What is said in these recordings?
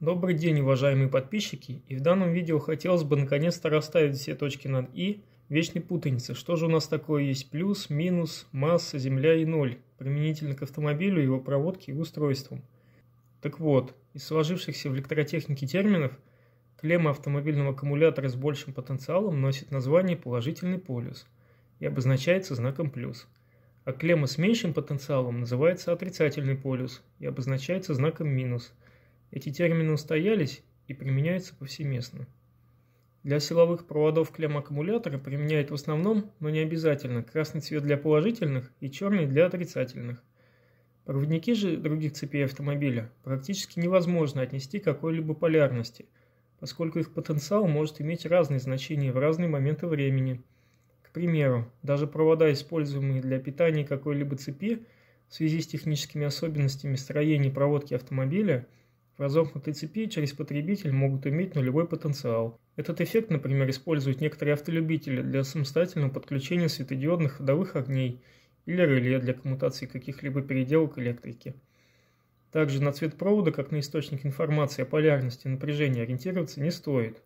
Добрый день, уважаемые подписчики, и в данном видео хотелось бы наконец-то расставить все точки над «и», вечной путаницы, что же у нас такое есть плюс, минус, масса, земля и ноль, применительно к автомобилю, его проводке и устройствам. Так вот, из сложившихся в электротехнике терминов, клемма автомобильного аккумулятора с большим потенциалом носит название положительный полюс и обозначается знаком плюс, а клемма с меньшим потенциалом называется отрицательный полюс и обозначается знаком минус – эти термины устоялись и применяются повсеместно. Для силовых проводов клемм аккумулятора применяют в основном, но не обязательно, красный цвет для положительных и черный для отрицательных. Проводники же других цепей автомобиля практически невозможно отнести к какой-либо полярности, поскольку их потенциал может иметь разные значения в разные моменты времени. К примеру, даже провода, используемые для питания какой-либо цепи, в связи с техническими особенностями строения проводки автомобиля – в разомкнутой цепи через потребитель могут иметь нулевой потенциал. Этот эффект, например, используют некоторые автолюбители для самостоятельного подключения светодиодных ходовых огней или реле для коммутации каких-либо переделок электрики. Также на цвет провода, как на источник информации о полярности напряжения ориентироваться не стоит.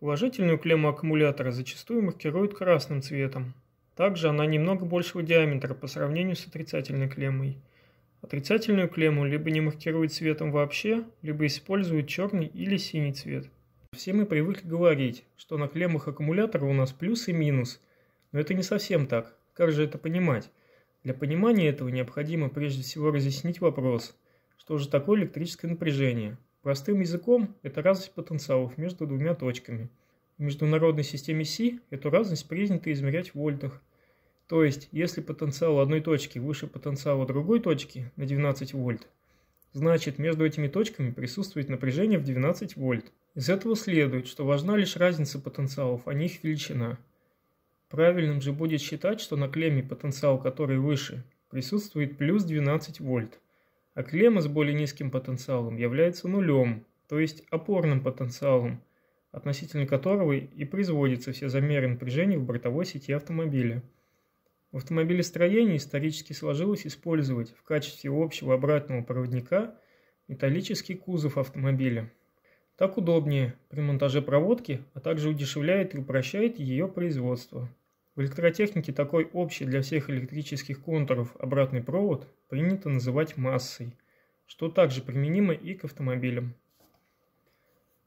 Положительную клемму аккумулятора зачастую маркируют красным цветом. Также она немного большего диаметра по сравнению с отрицательной клеммой – Отрицательную клемму либо не маркируют цветом вообще, либо используют черный или синий цвет. Все мы привыкли говорить, что на клеммах аккумулятора у нас плюс и минус, но это не совсем так. Как же это понимать? Для понимания этого необходимо прежде всего разъяснить вопрос, что же такое электрическое напряжение. Простым языком это разность потенциалов между двумя точками. В международной системе Си эту разность принято измерять в вольтах – то есть, если потенциал одной точки выше потенциала другой точки на 12 вольт, значит между этими точками присутствует напряжение в 12 вольт. Из этого следует, что важна лишь разница потенциалов, а не их величина. Правильным же будет считать, что на клемме потенциал, который выше, присутствует плюс 12 вольт, а клемма с более низким потенциалом является нулем, то есть опорным потенциалом, относительно которого и производятся все замеры напряжения в бортовой сети автомобиля. В автомобилестроении исторически сложилось использовать в качестве общего обратного проводника металлический кузов автомобиля. Так удобнее при монтаже проводки, а также удешевляет и упрощает ее производство. В электротехнике такой общий для всех электрических контуров обратный провод принято называть массой, что также применимо и к автомобилям.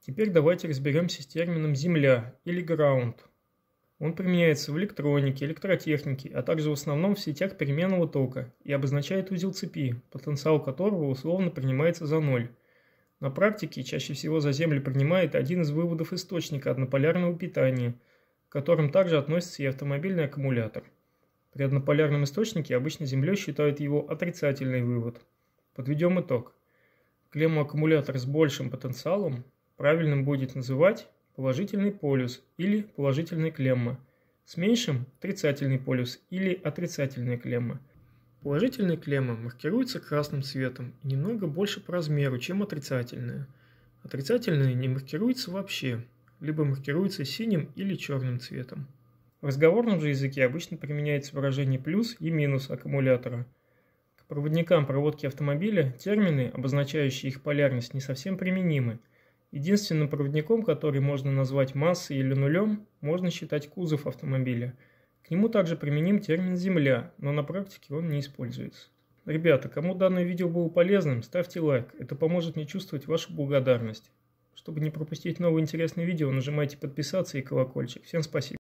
Теперь давайте разберемся с термином «земля» или «ground», он применяется в электронике, электротехнике, а также в основном в сетях переменного тока и обозначает узел цепи, потенциал которого условно принимается за ноль. На практике чаще всего за Землю принимает один из выводов источника однополярного питания, к которым также относится и автомобильный аккумулятор. При однополярном источнике обычно Землей считают его отрицательный вывод. Подведем итог. Клемму аккумулятор с большим потенциалом правильным будет называть положительный полюс или положительная клемма, с меньшим – отрицательный полюс или отрицательная клемма. Положительная клемма маркируется красным цветом и немного больше по размеру, чем отрицательная. Отрицательная не маркируется вообще, либо маркируется синим или черным цветом. В разговорном же языке обычно применяется выражение «плюс» и «минус» аккумулятора. К проводникам проводки автомобиля термины, обозначающие их полярность, не совсем применимы – Единственным проводником, который можно назвать массой или нулем, можно считать кузов автомобиля. К нему также применим термин «земля», но на практике он не используется. Ребята, кому данное видео было полезным, ставьте лайк, это поможет мне чувствовать вашу благодарность. Чтобы не пропустить новые интересные видео, нажимайте подписаться и колокольчик. Всем спасибо.